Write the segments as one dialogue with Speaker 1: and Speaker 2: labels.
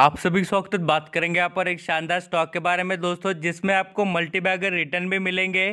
Speaker 1: आप सभी से वक्त बात करेंगे यहाँ पर एक शानदार स्टॉक के बारे में दोस्तों जिसमें आपको मल्टी बैगर रिटर्न भी मिलेंगे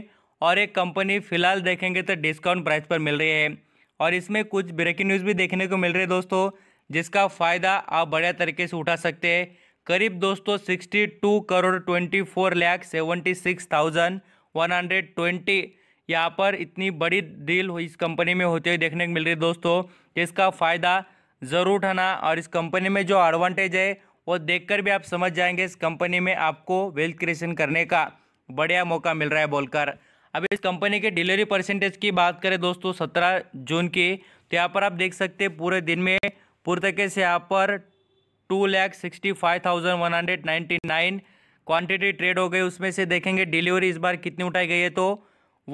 Speaker 1: और एक कंपनी फिलहाल देखेंगे तो डिस्काउंट प्राइस पर मिल रही है और इसमें कुछ ब्रेकिंग न्यूज़ भी देखने को मिल रही है दोस्तों जिसका फ़ायदा आप बढ़िया तरीके से उठा सकते हैं करीब दोस्तों sixty two crore twenty four lakh seventy six thousand one hundred twenty यहाँ पर इतनी बड़ी डील इस कंपनी में होते हुए देखने को मिल रही है दोस्तों जिसका फ़ायदा ज़रूर उठाना और इस कंपनी में जो एडवांटेज है वो देखकर भी आप समझ जाएंगे इस कंपनी में आपको वेल्थ क्रिएशन करने का बढ़िया मौका मिल रहा है बोलकर अब इस कंपनी के डिलीवरी परसेंटेज की बात करें दोस्तों सत्रह जून की तो यहाँ पर आप देख सकते हैं पूरे दिन में पुर्तके से यहाँ पर two lakh sixty five thousand one hundred ninety nine quantity trade हो गई उसमें से देखेंगे डिलीवरी इस बार कितनी उठाई गई है तो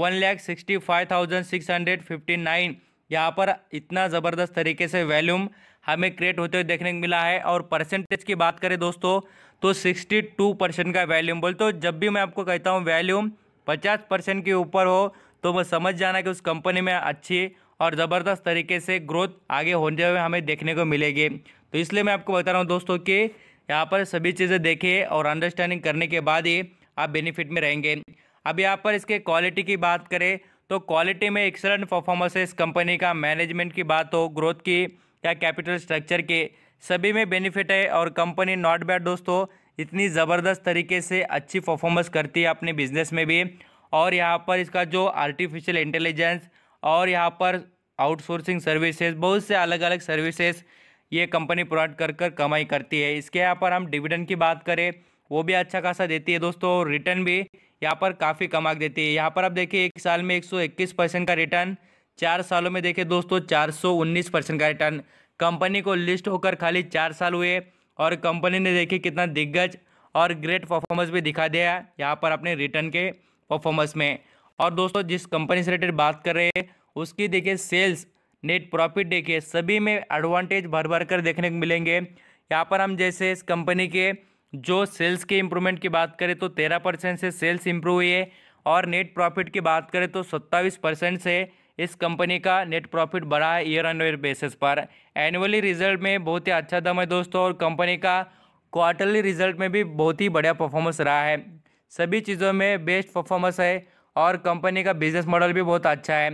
Speaker 1: one lakh sixty five thousand six hundred fifty nine यहाँ पर इतना ज़बरदस्त तरीके से वैल्यूम हमें क्रिएट होते हुए देखने को मिला है और परसेंटेज की बात करें दोस्तों तो 62 परसेंट का वैल्यूम बोल तो जब भी मैं आपको कहता हूँ वैल्यूम 50 परसेंट के ऊपर हो तो वह समझ जाना कि उस कंपनी में अच्छी और ज़बरदस्त तरीके से ग्रोथ आगे होने हुए हमें देखने को मिलेगी तो इसलिए मैं आपको बता रहा हूँ दोस्तों कि यहाँ पर सभी चीज़ें देखिए और अंडरस्टैंडिंग करने के बाद ही आप बेनिफिट में रहेंगे अब यहाँ पर इसके क्वालिटी की बात करें तो क्वालिटी में एक्सलेंट परफॉर्मेंस है इस कंपनी का मैनेजमेंट की बात हो ग्रोथ की या कैपिटल स्ट्रक्चर के सभी में बेनिफिट है और कंपनी नॉट बैड दोस्तों इतनी ज़बरदस्त तरीके से अच्छी परफॉर्मेंस करती है अपने बिजनेस में भी और यहाँ पर इसका जो आर्टिफिशियल इंटेलिजेंस और यहाँ पर आउटसोर्सिंग सर्विसेज बहुत से अलग अलग सर्विसेज ये कंपनी प्रोवाइड कर कर कमाई करती है इसके यहाँ पर हम डिविडेंड की बात करें वो भी अच्छा खासा देती है दोस्तों रिटर्न भी यहाँ पर काफ़ी कमा देती है यहाँ पर आप देखिए एक साल में एक परसेंट का रिटर्न चार सालों में देखें दोस्तों चार सौ उन्नीस परसेंट का रिटर्न कंपनी को लिस्ट होकर खाली चार साल हुए और कंपनी ने देखे कितना दिग्गज और ग्रेट परफॉर्मेंस भी दिखा दिया यहाँ पर अपने रिटर्न के परफॉर्मेंस में और दोस्तों जिस कंपनी से रिलेटेड बात कर रहे हैं उसकी देखिए सेल्स नेट प्रॉफिट देखिए सभी में एडवांटेज भर भर कर देखने को मिलेंगे यहाँ पर हम जैसे इस कंपनी के जो सेल्स के इम्प्रूवमेंट की बात करें तो तेरह परसेंट से सेल्स इम्प्रूव हुई है और नेट प्रॉफिट की बात करें तो सत्ताईस परसेंट से इस कंपनी का नेट प्रॉफिट बढ़ा है ईयर ऑन ईयर बेसिस पर एनुअली रिजल्ट में बहुत ही अच्छा दम है दोस्तों और कंपनी का क्वार्टरली रिजल्ट में भी बहुत ही बढ़िया परफॉर्मेंस रहा है सभी चीज़ों में बेस्ट परफॉर्मेंस है और कंपनी का बिजनेस मॉडल भी बहुत अच्छा है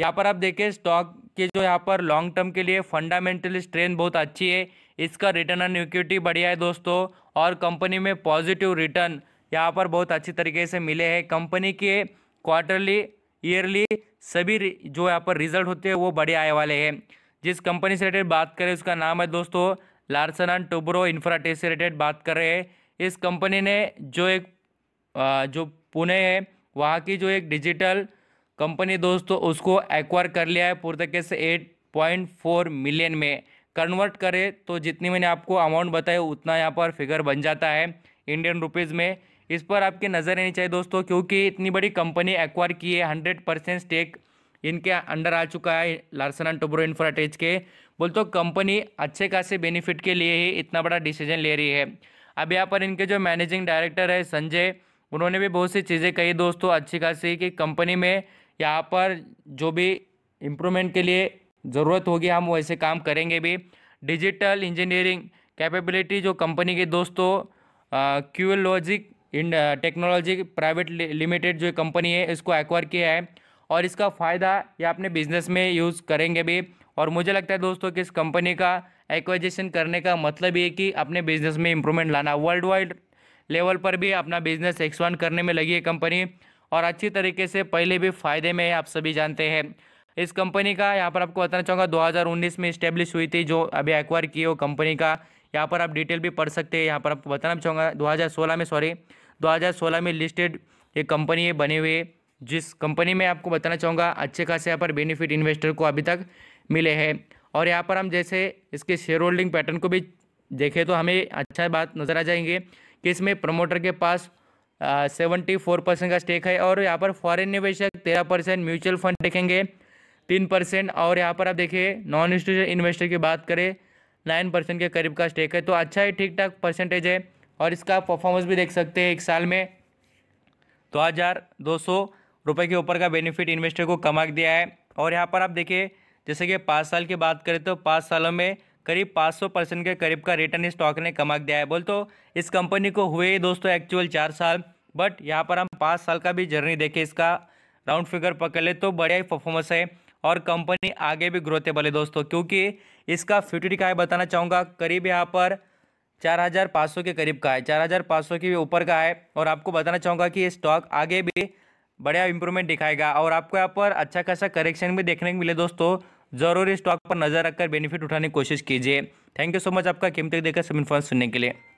Speaker 1: यहाँ पर आप देखिए स्टॉक के जो यहाँ पर लॉन्ग टर्म के लिए फंडामेंटली स्ट्रेंथ बहुत अच्छी है इसका रिटर्न ऑन इक्विटी बढ़िया है दोस्तों और कंपनी में पॉजिटिव रिटर्न यहाँ पर बहुत अच्छी तरीके से मिले हैं कंपनी के क्वार्टरली ईयरली सभी जो यहाँ पर रिजल्ट होते हैं वो बड़े आए वाले हैं जिस कंपनी से रिलेटेड बात करें उसका नाम है दोस्तों लार्सन एंड टोब्रो इन्फ्राटेक से रिलेटेड बात कर रहे हैं इस कंपनी ने जो एक जो पुणे है वहाँ की जो एक डिजिटल कंपनी दोस्तों उसको एक्वायर कर लिया है पूरे तरीके से एट पॉइंट फोर मिलियन में कन्वर्ट करें तो जितनी मैंने आपको अमाउंट बताया उतना यहाँ पर फिगर बन जाता है इंडियन रुपीज़ में इस पर आपकी नज़र रहनी चाहिए दोस्तों क्योंकि इतनी बड़ी कंपनी एक्वायर की है हंड्रेड परसेंट स्टेक इनके अंडर आ चुका है लार्सन एंड टोब्रो इन्फ्राटेज के बोल तो कंपनी अच्छे खासे बेनिफिट के लिए ही इतना बड़ा डिसीजन ले रही है अब यहाँ पर इनके जो मैनेजिंग डायरेक्टर है संजय उन्होंने भी बहुत सी चीज़ें कही दोस्तों अच्छी खासी कि कंपनी में यहाँ पर जो भी इम्प्रूवमेंट के लिए ज़रूरत होगी हम वैसे काम करेंगे भी डिजिटल इंजीनियरिंग कैपेबिलिटी जो कंपनी के दोस्तों Cuelogic in technology private limited जो कंपनी है इसको एक्वायर किया है और इसका फ़ायदा ये अपने बिजनेस में यूज़ करेंगे भी और मुझे लगता है दोस्तों कि इस कंपनी का एक्वाइजेशन करने का मतलब ये कि अपने बिजनेस में इम्प्रूवमेंट लाना वर्ल्ड वाइड लेवल पर भी अपना बिजनेस एक्सपांड करने में लगी है कंपनी और अच्छी तरीके से पहले भी फ़ायदे में आप सभी जानते हैं इस कंपनी का यहाँ पर आपको बताना चाहूँगा दो में इस्टेब्लिश हुई थी जो अभी एक्वायर की हो कंपनी का यहाँ पर आप डिटेल भी पढ़ सकते हैं यहाँ पर आपको बताना चाहूँगा दो में सॉरी 2016 में लिस्टेड एक कंपनी है बने हुए जिस कंपनी में आपको बताना चाहूँगा अच्छे खासे यहाँ पर बेनिफिट इन्वेस्टर को अभी तक मिले हैं और यहाँ पर हम जैसे इसके शेयर होल्डिंग पैटर्न को भी देखें तो हमें अच्छा बात नज़र आ जाएंगे कि इसमें प्रमोटर के पास सेवेंटी फोर परसेंट का स्टेक है और यहाँ पर फॉरेन निवेशक तेरह परसेंट म्यूचुअल फंड देखेंगे तीन परसेंट और यहाँ पर आप देखिए नॉन इंस्टीट्यूशन इन्वेस्टर की बात करें नाइन परसेंट के करीब का स्टेक है तो अच्छा ही ठीक ठाक परसेंटेज है और इसका परफॉर्मेंस भी देख सकते हैं एक साल में दो हज़ार दो सौ रुपये के ऊपर का बेनिफिट इन्वेस्टर को कमा दिया है और यहाँ पर आप देखिए जैसे कि पाँच साल की बात करें तो पाँच सालों में करीब 500 परसेंट के करीब का रिटर्न इस स्टॉक ने कमा दिया है बोल तो इस कंपनी को हुए दोस्तों एक्चुअल चार साल बट यहाँ पर हम पाँच साल का भी जर्नी देखें इसका राउंड फिगर पकड़ ले तो बढ़िया ही परफॉर्मेंस है और कंपनी आगे भी ग्रोथ है दोस्तों क्योंकि इसका फ्यूचर क्या है बताना चाहूँगा करीब यहाँ पर चार हज़ार पाँच सौ के करीब का है चार हज़ार पाँच सौ के ऊपर का है और आपको बताना चाहूँगा कि ये स्टॉक आगे भी बढ़िया इंप्रूवमेंट दिखाएगा और आपको यहाँ पर अच्छा खासा करेक्शन भी देखने को मिले दोस्तों ज़रूर स्टॉक पर नज़र रखकर बेनिफिट उठाने की कोशिश कीजिए थैंक यू सो मच आपका कीमती देखकर सब इन्फॉर्म सुनने के लिए